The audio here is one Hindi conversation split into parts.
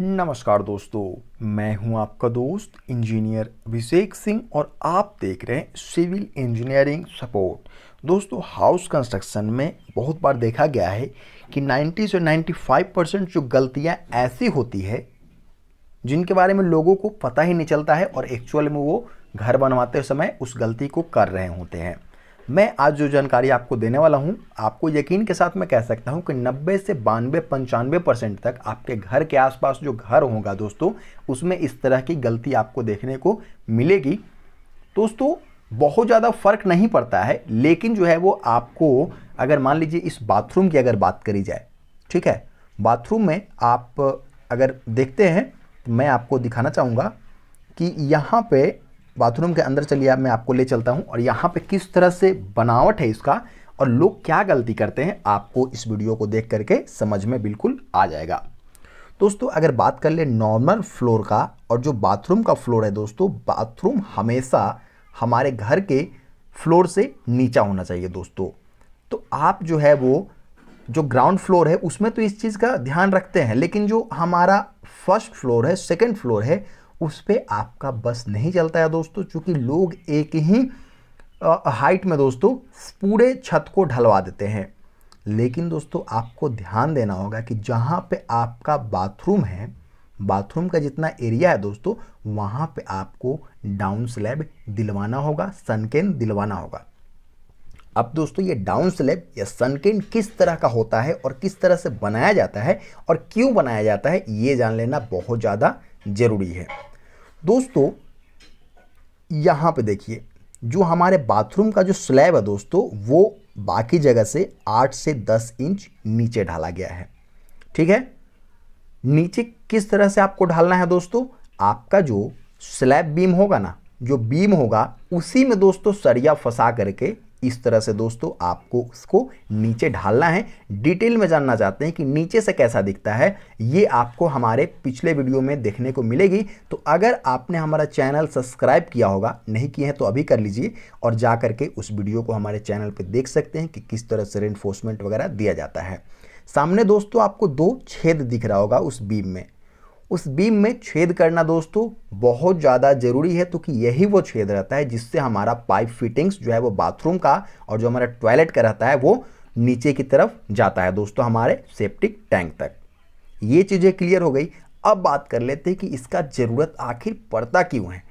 नमस्कार दोस्तों मैं हूं आपका दोस्त इंजीनियर अभिषेक सिंह और आप देख रहे हैं सिविल इंजीनियरिंग सपोर्ट दोस्तों हाउस कंस्ट्रक्शन में बहुत बार देखा गया है कि 90 से 95 परसेंट जो गलतियां ऐसी होती है जिनके बारे में लोगों को पता ही नहीं चलता है और एक्चुअल में वो घर बनवाते समय उस गलती को कर रहे होते हैं मैं आज जो जानकारी आपको देने वाला हूँ आपको यकीन के साथ मैं कह सकता हूँ कि 90 से बानवे पंचानवे परसेंट तक आपके घर के आसपास जो घर होगा दोस्तों उसमें इस तरह की गलती आपको देखने को मिलेगी दोस्तों बहुत ज़्यादा फर्क नहीं पड़ता है लेकिन जो है वो आपको अगर मान लीजिए इस बाथरूम की अगर बात करी जाए ठीक है बाथरूम में आप अगर देखते हैं तो मैं आपको दिखाना चाहूँगा कि यहाँ पे बाथरूम के अंदर चलिए मैं आपको ले चलता हूँ और यहाँ पे किस तरह से बनावट है इसका और लोग क्या गलती करते हैं आपको इस वीडियो को देख करके समझ में बिल्कुल आ जाएगा दोस्तों अगर बात कर ले नॉर्मल फ्लोर का और जो बाथरूम का फ्लोर है दोस्तों बाथरूम हमेशा हमारे घर के फ्लोर से नीचा होना चाहिए दोस्तों तो आप जो है वो जो ग्राउंड फ्लोर है उसमें तो इस चीज़ का ध्यान रखते हैं लेकिन जो हमारा फर्स्ट फ्लोर है सेकंड फ्लोर है उस पर आपका बस नहीं चलता है दोस्तों चूँकि लोग एक ही हाइट में दोस्तों पूरे छत को ढलवा देते हैं लेकिन दोस्तों आपको ध्यान देना होगा कि जहाँ पे आपका बाथरूम है बाथरूम का जितना एरिया है दोस्तों वहाँ पे आपको डाउन स्लैब दिलवाना होगा सनकेन दिलवाना होगा अब दोस्तों ये डाउन स्लैब या सनकेन किस तरह का होता है और किस तरह से बनाया जाता है और क्यों बनाया जाता है ये जान लेना बहुत ज़्यादा ज़रूरी है दोस्तों यहाँ पे देखिए जो हमारे बाथरूम का जो स्लैब है दोस्तों वो बाकी जगह से आठ से दस इंच नीचे ढाला गया है ठीक है नीचे किस तरह से आपको ढालना है दोस्तों आपका जो स्लैब बीम होगा ना जो बीम होगा उसी में दोस्तों सरिया फंसा करके इस तरह से दोस्तों आपको उसको नीचे ढालना है डिटेल में जानना चाहते हैं कि नीचे से कैसा दिखता है ये आपको हमारे पिछले वीडियो में देखने को मिलेगी तो अगर आपने हमारा चैनल सब्सक्राइब किया होगा नहीं किया है तो अभी कर लीजिए और जा करके उस वीडियो को हमारे चैनल पर देख सकते हैं कि किस तरह से रेनफोर्समेंट वगैरह दिया जाता है सामने दोस्तों आपको दो छेद दिख रहा होगा उस बीम में उस बीम में छेद करना दोस्तों बहुत ज़्यादा ज़रूरी है क्योंकि तो यही वो छेद रहता है जिससे हमारा पाइप फिटिंग्स जो है वो बाथरूम का और जो हमारा टॉयलेट का रहता है वो नीचे की तरफ जाता है दोस्तों हमारे सेप्टिक टैंक तक ये चीज़ें क्लियर हो गई अब बात कर लेते हैं कि इसका ज़रूरत आखिर पड़ता क्यों है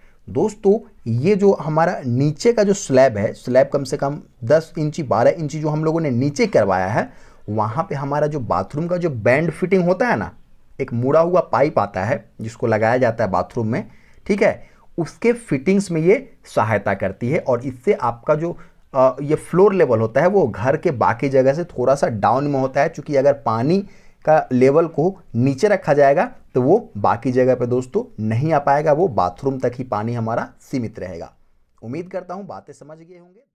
दोस्तों ये जो हमारा नीचे का जो स्लैब है स्लैब कम से कम 10 इंची 12 इंची जो हम लोगों ने नीचे करवाया है वहाँ पे हमारा जो बाथरूम का जो बैंड फिटिंग होता है ना एक मुड़ा हुआ पाइप आता है जिसको लगाया जाता है बाथरूम में ठीक है उसके फिटिंग्स में ये सहायता करती है और इससे आपका जो आ, ये फ्लोर लेवल होता है वो घर के बाकी जगह से थोड़ा सा डाउन में होता है क्योंकि अगर पानी का लेवल को नीचे रखा जाएगा तो वो बाकी जगह पे दोस्तों नहीं आ पाएगा वो बाथरूम तक ही पानी हमारा सीमित रहेगा उम्मीद करता हूँ बातें समझ गए होंगे